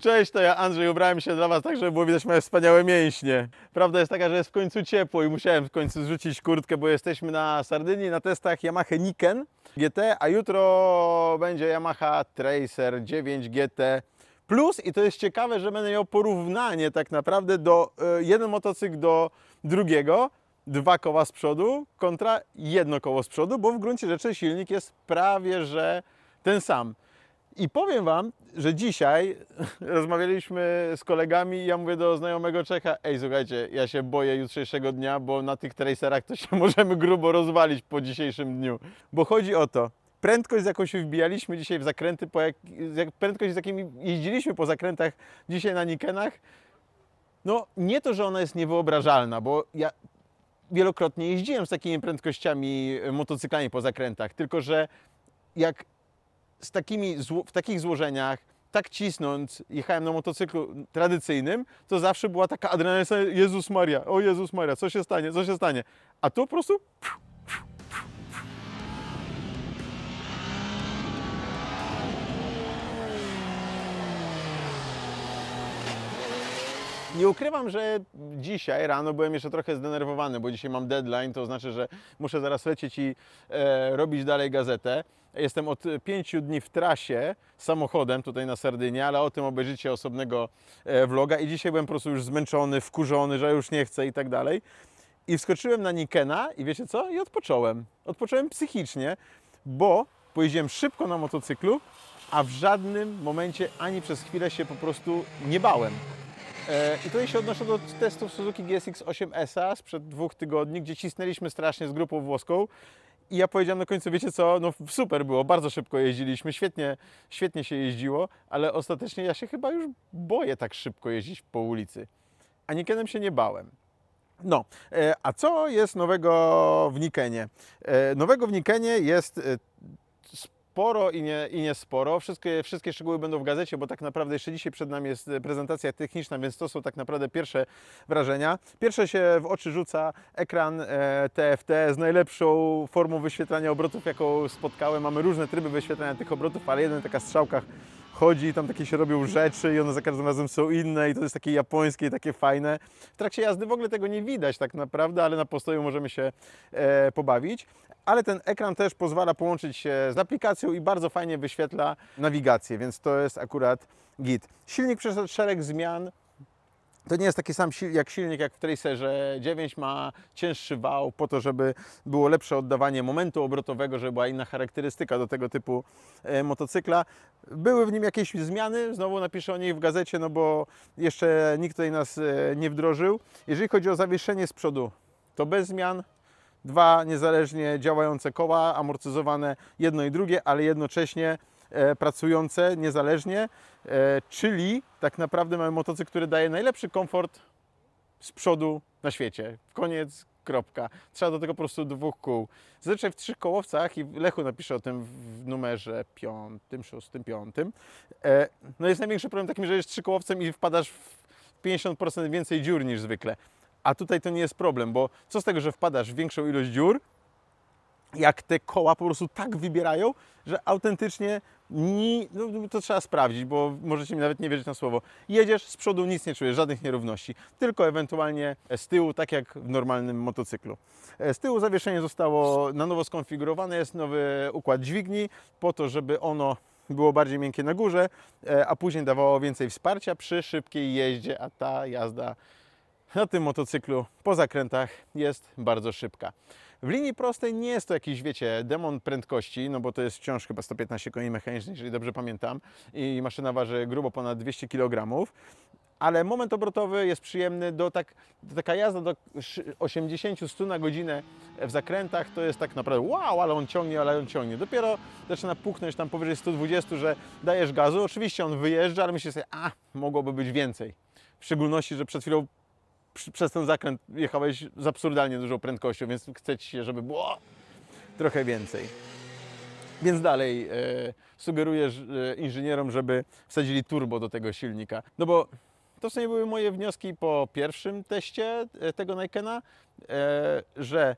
Cześć, to ja Andrzej, ubrałem się dla Was tak, żeby było widać moje wspaniałe mięśnie. Prawda jest taka, że jest w końcu ciepło i musiałem w końcu zrzucić kurtkę, bo jesteśmy na Sardynii na testach Yamaha Niken GT, a jutro będzie Yamaha Tracer 9 GT Plus i to jest ciekawe, że będę miał porównanie tak naprawdę do y, jeden motocykl do drugiego, dwa koła z przodu kontra jedno koło z przodu, bo w gruncie rzeczy silnik jest prawie że ten sam. I powiem Wam, że dzisiaj rozmawialiśmy z kolegami i ja mówię do znajomego Czecha, ej słuchajcie, ja się boję jutrzejszego dnia, bo na tych tracerach to się możemy grubo rozwalić po dzisiejszym dniu. Bo chodzi o to, prędkość z jaką się wbijaliśmy dzisiaj w zakręty, po jak, prędkość z jakimi jeździliśmy po zakrętach dzisiaj na Nikenach, no nie to, że ona jest niewyobrażalna, bo ja wielokrotnie jeździłem z takimi prędkościami motocyklami po zakrętach, tylko że jak z takimi, w takich złożeniach, tak cisnąc, jechałem na motocyklu tradycyjnym, to zawsze była taka adrenalina, Jezus Maria, o Jezus Maria, co się stanie, co się stanie. A tu po prostu... Nie ukrywam, że dzisiaj rano byłem jeszcze trochę zdenerwowany, bo dzisiaj mam deadline, to znaczy, że muszę zaraz lecieć i e, robić dalej gazetę. Jestem od pięciu dni w trasie samochodem tutaj na Sardynię, ale o tym obejrzycie osobnego e, vloga i dzisiaj byłem po prostu już zmęczony, wkurzony, że już nie chcę i tak dalej. I wskoczyłem na Nikena i wiecie co? I odpocząłem. Odpocząłem psychicznie, bo pojeździłem szybko na motocyklu, a w żadnym momencie ani przez chwilę się po prostu nie bałem. E, I tutaj się odnoszę do testów Suzuki GSX 8 s sprzed dwóch tygodni, gdzie cisnęliśmy strasznie z grupą włoską i ja powiedziałem na końcu, wiecie co, no super było, bardzo szybko jeździliśmy, świetnie, świetnie się jeździło, ale ostatecznie ja się chyba już boję tak szybko jeździć po ulicy. A Nikenem się nie bałem. No, e, a co jest nowego w Nikenie? E, nowego w Nikenie jest e, sporo i nie, i nie sporo. Wszystkie, wszystkie szczegóły będą w gazecie, bo tak naprawdę jeszcze dzisiaj przed nami jest e, prezentacja techniczna, więc to są tak naprawdę pierwsze wrażenia. Pierwsze się w oczy rzuca ekran TFT e, z najlepszą formą wyświetlania obrotów, jaką spotkałem. Mamy różne tryby wyświetlania tych obrotów, ale jeden taka strzałkach chodzi i tam takie się robią rzeczy i one za każdym razem są inne i to jest takie japońskie takie fajne. W trakcie jazdy w ogóle tego nie widać tak naprawdę, ale na postoju możemy się e, pobawić. Ale ten ekran też pozwala połączyć się z aplikacją i bardzo fajnie wyświetla nawigację, więc to jest akurat git. Silnik przeszedł szereg zmian, to nie jest taki sam silnik, jak silnik jak w Tracerze 9 ma cięższy wał po to, żeby było lepsze oddawanie momentu obrotowego, żeby była inna charakterystyka do tego typu e, motocykla. Były w nim jakieś zmiany, znowu napiszę o nich w gazecie, no bo jeszcze nikt tutaj nas e, nie wdrożył. Jeżeli chodzi o zawieszenie z przodu, to bez zmian, dwa niezależnie działające koła, amortyzowane jedno i drugie, ale jednocześnie E, pracujące niezależnie, e, czyli tak naprawdę mamy motocykl, który daje najlepszy komfort z przodu na świecie. Koniec, kropka. Trzeba do tego po prostu dwóch kół. Zazwyczaj w trzech kołowcach i Lechu napisze o tym w numerze piątym, szóstym, piątym. E, no jest największy problem takim, że jest trzykołowcem i wpadasz w 50% więcej dziur niż zwykle. A tutaj to nie jest problem, bo co z tego, że wpadasz w większą ilość dziur, jak te koła po prostu tak wybierają, że autentycznie Ni, no, no, to trzeba sprawdzić, bo możecie mi nawet nie wierzyć na słowo. Jedziesz z przodu, nic nie czujesz, żadnych nierówności, tylko ewentualnie z tyłu, tak jak w normalnym motocyklu. E, z tyłu zawieszenie zostało na nowo skonfigurowane, jest nowy układ dźwigni, po to, żeby ono było bardziej miękkie na górze, e, a później dawało więcej wsparcia przy szybkiej jeździe, a ta jazda na tym motocyklu po zakrętach jest bardzo szybka. W linii prostej nie jest to jakiś, wiecie, demon prędkości, no bo to jest wciąż chyba 115 koni mechanicznych, jeżeli dobrze pamiętam, i maszyna waży grubo ponad 200 kg ale moment obrotowy jest przyjemny, do tak, do taka jazda do 80-100 na godzinę w zakrętach to jest tak naprawdę wow, ale on ciągnie, ale on ciągnie. Dopiero zaczyna puknąć tam powyżej 120, że dajesz gazu, oczywiście on wyjeżdża, ale myślisz sobie, a, mogłoby być więcej. W szczególności, że przed chwilą przez ten zakręt jechałeś z absurdalnie dużą prędkością, więc chce Ci się, żeby było trochę więcej. Więc dalej e, sugeruję e, inżynierom, żeby wsadzili turbo do tego silnika. No bo to są były moje wnioski po pierwszym teście e, tego Nikena, e, że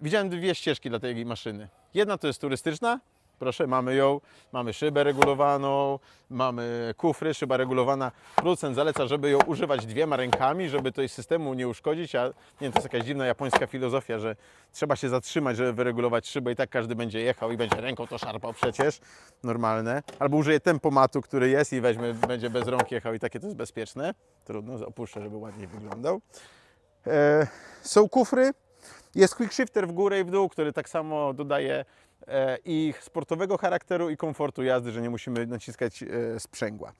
widziałem dwie ścieżki dla tej maszyny. Jedna to jest turystyczna, Proszę, mamy ją, mamy szybę regulowaną, mamy kufry, szyba regulowana. Producent zaleca, żeby ją używać dwiema rękami, żeby tej systemu nie uszkodzić, a nie to jest jakaś dziwna japońska filozofia, że trzeba się zatrzymać, żeby wyregulować szybę i tak każdy będzie jechał i będzie ręką to szarpał przecież, normalne. Albo użyje tempomatu, który jest i weźmy będzie bez rąk jechał i takie to jest bezpieczne. Trudno, opuszczę, żeby ładniej wyglądał. Eee, są kufry, jest quick shifter w górę i w dół, który tak samo dodaje E, i sportowego charakteru i komfortu jazdy, że nie musimy naciskać e, sprzęgła.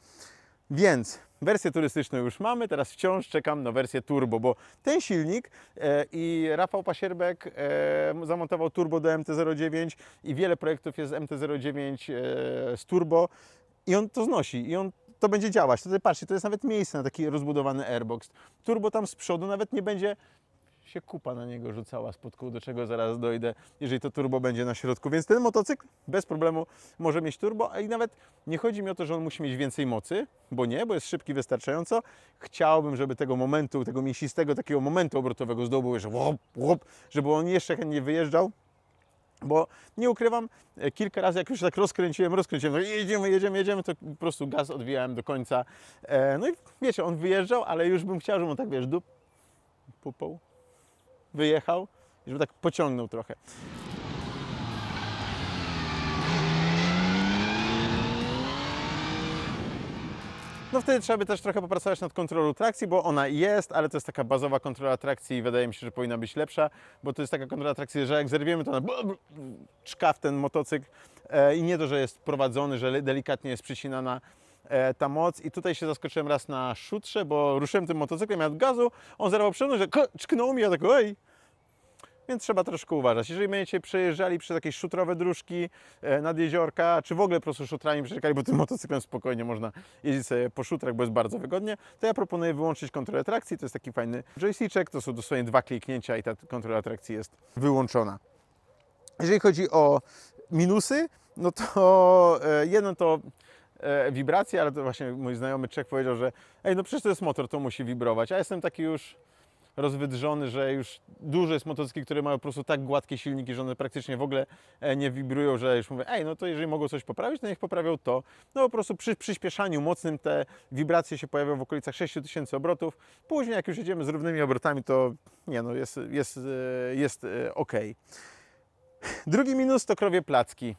Więc wersję turystyczną już mamy, teraz wciąż czekam na wersję turbo, bo ten silnik e, i Rafał Pasierbek zamontował turbo do MT-09 i wiele projektów jest z MT-09 z turbo i on to znosi i on to będzie działać. Tutaj patrzcie, to jest nawet miejsce na taki rozbudowany airbox. Turbo tam z przodu nawet nie będzie się kupa na niego rzucała spod kół, do czego zaraz dojdę, jeżeli to turbo będzie na środku. Więc ten motocykl bez problemu może mieć turbo, a i nawet nie chodzi mi o to, że on musi mieć więcej mocy, bo nie, bo jest szybki wystarczająco. Chciałbym, żeby tego momentu, tego mięsistego takiego momentu obrotowego z dołu że łop, łop, żeby on jeszcze chętnie wyjeżdżał, bo nie ukrywam, e, kilka razy jak już tak rozkręciłem, rozkręciłem, no jedziemy, jedziemy, jedziemy, to po prostu gaz odwijałem do końca. E, no i wiecie, on wyjeżdżał, ale już bym chciał, żeby on tak wiesz, dup, pupą, wyjechał i żeby tak pociągnął trochę. No wtedy trzeba by też trochę popracować nad kontrolą trakcji, bo ona jest, ale to jest taka bazowa kontrola trakcji i wydaje mi się, że powinna być lepsza, bo to jest taka kontrola trakcji, że jak zerwiemy, to ona czka w ten motocykl e, i nie to, że jest prowadzony, że delikatnie jest przycinana E, ta moc i tutaj się zaskoczyłem raz na szutrze, bo ruszyłem tym motocyklem, ja od gazu, on zerwał że tak, czknął mi, ja tak oj, więc trzeba troszkę uważać. Jeżeli będziecie przejeżdżali przez jakieś szutrowe dróżki e, nad jeziorka, czy w ogóle po prostu szutrami przejeżdżali, bo tym motocyklem spokojnie można jeździć sobie po szutrach, bo jest bardzo wygodnie, to ja proponuję wyłączyć kontrolę trakcji. To jest taki fajny joystick, to są dosłownie dwa kliknięcia i ta kontrola trakcji jest wyłączona. Jeżeli chodzi o minusy, no to e, to E, wibracje, ale to właśnie mój znajomy Czech powiedział, że ej, no przecież to jest motor, to musi wibrować. A jestem taki już rozwydrzony, że już dużo jest motocykli, które mają po prostu tak gładkie silniki, że one praktycznie w ogóle e, nie wibrują, że już mówię, ej, no to jeżeli mogą coś poprawić, to niech poprawią to. No po prostu przy przyspieszaniu mocnym te wibracje się pojawią w okolicach 6000 obrotów. Później jak już jedziemy z równymi obrotami, to nie no, jest, jest, e, jest ok. Drugi minus to krowie placki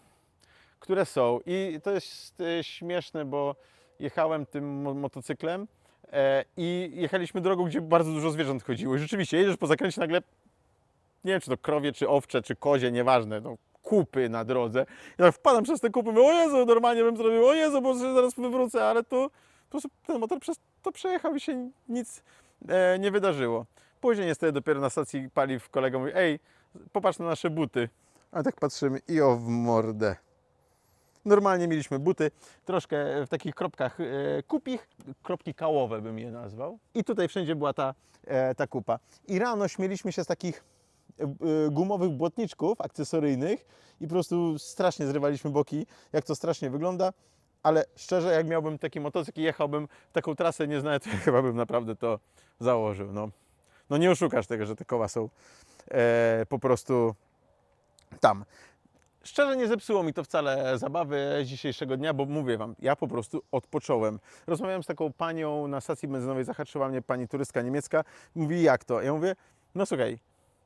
które są. I to jest e, śmieszne, bo jechałem tym motocyklem e, i jechaliśmy drogą, gdzie bardzo dużo zwierząt chodziło. I rzeczywiście, jedziesz po zakręcie nagle, nie wiem, czy to krowie, czy owcze, czy kozie, nieważne, no, kupy na drodze. I tak wpadam przez te kupy, mówię, o Jezu, normalnie bym zrobił, o Jezu, bo zaraz wywrócę, ale tu po prostu ten motor przez to przejechał i się nic e, nie wydarzyło. Później niestety dopiero na stacji paliw kolega mówi, ej, popatrz na nasze buty. A tak patrzymy i o w mordę. Normalnie mieliśmy buty troszkę w takich kropkach e, kupich, kropki kałowe bym je nazwał. I tutaj wszędzie była ta, e, ta kupa. I rano śmieliśmy się z takich e, gumowych błotniczków akcesoryjnych i po prostu strasznie zrywaliśmy boki, jak to strasznie wygląda. Ale szczerze, jak miałbym taki motocykl i jechałbym taką trasę nieznane, to chyba bym naprawdę to założył. No, no nie oszukasz tego, że te koła są e, po prostu tam. Szczerze nie zepsuło mi to wcale zabawy z dzisiejszego dnia, bo mówię Wam, ja po prostu odpocząłem. Rozmawiałem z taką panią na stacji benzynowej, zahaczyła mnie pani turystka niemiecka, mówi jak to? Ja mówię, no słuchaj,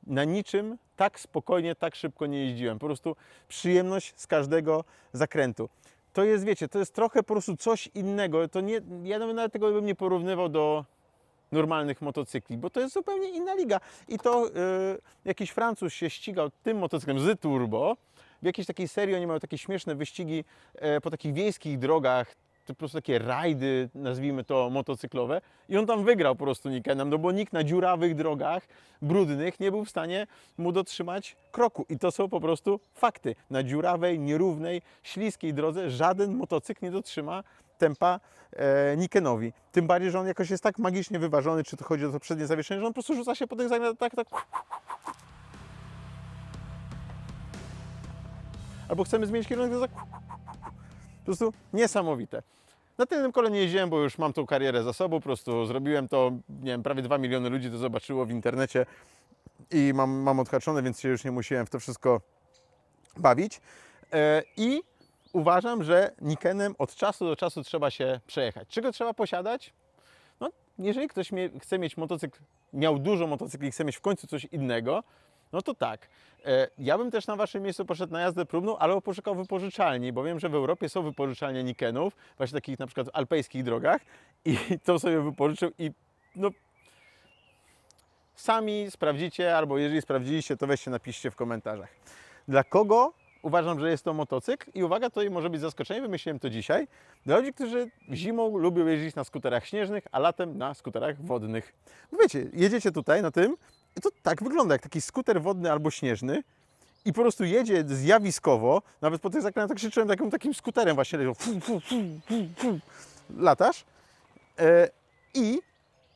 na niczym tak spokojnie, tak szybko nie jeździłem. Po prostu przyjemność z każdego zakrętu. To jest, wiecie, to jest trochę po prostu coś innego. To nie, ja nawet tego bym nie porównywał do normalnych motocykli, bo to jest zupełnie inna liga. I to yy, jakiś Francuz się ścigał tym motocyklem z turbo, w jakiejś takiej serii oni mają takie śmieszne wyścigi e, po takich wiejskich drogach, po prostu takie rajdy, nazwijmy to, motocyklowe i on tam wygrał po prostu Nikenem, no bo nikt na dziurawych drogach, brudnych, nie był w stanie mu dotrzymać kroku. I to są po prostu fakty. Na dziurawej, nierównej, śliskiej drodze żaden motocykl nie dotrzyma tempa e, Nikenowi. Tym bardziej, że on jakoś jest tak magicznie wyważony, czy to chodzi o to przednie zawieszenie, że on po prostu rzuca się po tych zagnatach tak, tak, tak albo chcemy zmienić kierunek, to jest tak po prostu niesamowite. Na tym kole nie jeździłem, bo już mam tą karierę za sobą, po prostu zrobiłem to, nie wiem, prawie 2 miliony ludzi to zobaczyło w internecie i mam, mam odhaczone, więc się już nie musiałem w to wszystko bawić. E, I uważam, że Nikenem od czasu do czasu trzeba się przejechać. Czego trzeba posiadać? No, jeżeli ktoś chce mieć motocykl, miał dużo motocykli i chce mieć w końcu coś innego, no to tak. E, ja bym też na Waszym miejscu poszedł na jazdę próbną, ale poszukał wypożyczalni, bo wiem, że w Europie są wypożyczalnie Nikenów, właśnie takich na przykład w alpejskich drogach i to sobie wypożyczył i no sami sprawdzicie, albo jeżeli sprawdziliście, to weźcie napiszcie w komentarzach. Dla kogo uważam, że jest to motocykl i uwaga, to może być zaskoczenie, wymyśliłem to dzisiaj, dla ludzi, którzy zimą lubią jeździć na skuterach śnieżnych, a latem na skuterach wodnych. Wiecie, jedziecie tutaj na tym, to tak wygląda, jak taki skuter wodny albo śnieżny i po prostu jedzie zjawiskowo, nawet po tych zakrętach krzyczałem tak takim, takim skuterem właśnie, fu, fu, fu, latasz e, i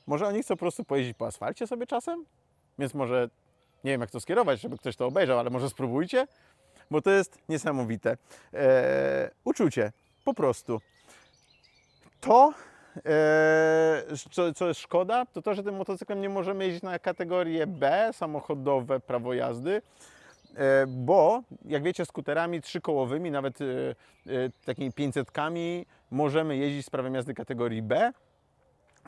może oni chcą po prostu pojeździć po asfalcie sobie czasem, więc może, nie wiem jak to skierować, żeby ktoś to obejrzał, ale może spróbujcie, bo to jest niesamowite e, uczucie, po prostu. To Eee, co, co jest szkoda, to to, że tym motocyklem nie możemy jeździć na kategorię B, samochodowe prawo jazdy, eee, bo jak wiecie, skuterami trzykołowymi, nawet e, e, takimi 500 możemy jeździć z prawem jazdy kategorii B.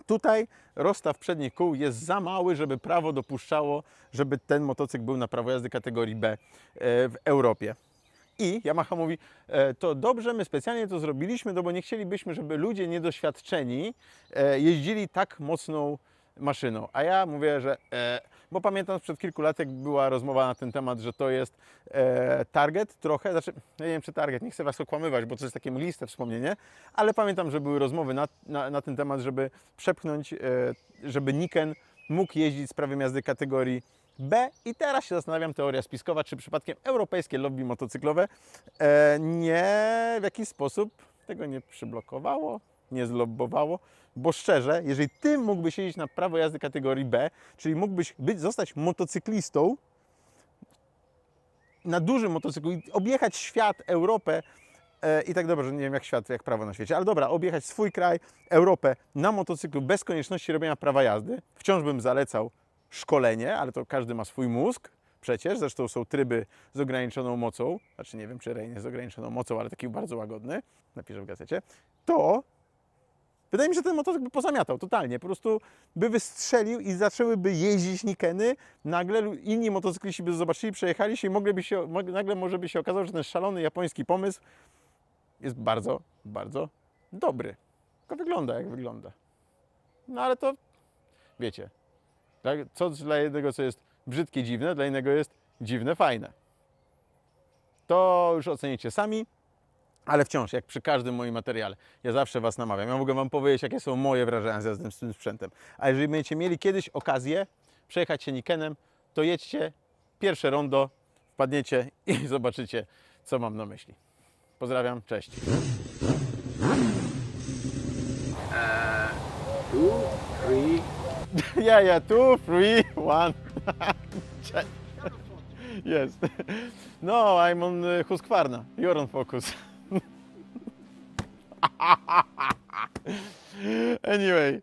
Tutaj rozstaw przednich kół jest za mały, żeby prawo dopuszczało, żeby ten motocykl był na prawo jazdy kategorii B e, w Europie. I Yamaha mówi, e, to dobrze, my specjalnie to zrobiliśmy, no bo nie chcielibyśmy, żeby ludzie niedoświadczeni e, jeździli tak mocną maszyną. A ja mówię, że, e, bo pamiętam sprzed kilku lat, jak była rozmowa na ten temat, że to jest target trochę, znaczy, nie wiem czy target, nie chcę Was okłamywać, bo to jest takie mgliste wspomnienie, ale pamiętam, że były rozmowy na, na, na ten temat, żeby przepchnąć, żeby Niken mógł jeździć z prawem jazdy kategorii B. I teraz się zastanawiam, teoria spiskowa, czy przypadkiem europejskie lobby motocyklowe e, nie w jakiś sposób tego nie przyblokowało, nie zlobbowało, bo szczerze, jeżeli ty mógłbyś siedzieć na prawo jazdy kategorii B, czyli mógłbyś być, zostać motocyklistą na dużym motocyklu i objechać świat, Europę, e, i tak dobrze, nie wiem jak świat, jak prawo na świecie, ale dobra, objechać swój kraj, Europę na motocyklu bez konieczności robienia prawa jazdy, wciąż bym zalecał szkolenie, ale to każdy ma swój mózg, przecież. Zresztą są tryby z ograniczoną mocą, znaczy nie wiem, czy Rain jest z ograniczoną mocą, ale taki bardzo łagodny, napiszę w gazecie, to wydaje mi się, że ten motocykl by pozamiatał totalnie. Po prostu by wystrzelił i zaczęłyby jeździć nikeny. Nagle inni motocykliści by zobaczyli, przejechali się i mogliby się, nagle może by się okazało, że ten szalony japoński pomysł jest bardzo, bardzo dobry. Tylko wygląda jak wygląda. No ale to wiecie, tak? Co dla jednego, co jest brzydkie, dziwne, dla innego jest dziwne, fajne. To już ocenicie sami, ale wciąż, jak przy każdym moim materiale, ja zawsze Was namawiam. Ja mogę Wam powiedzieć, jakie są moje wrażenia z, z tym sprzętem. A jeżeli będziecie mieli kiedyś okazję przejechać się Nikenem, to jedźcie pierwsze rondo, wpadniecie i zobaczycie, co mam na myśli. Pozdrawiam, cześć. two, three. yeah, yeah, two, three, one. yes. No, I'm on the uh, Husqvarna. You're on Focus. anyway.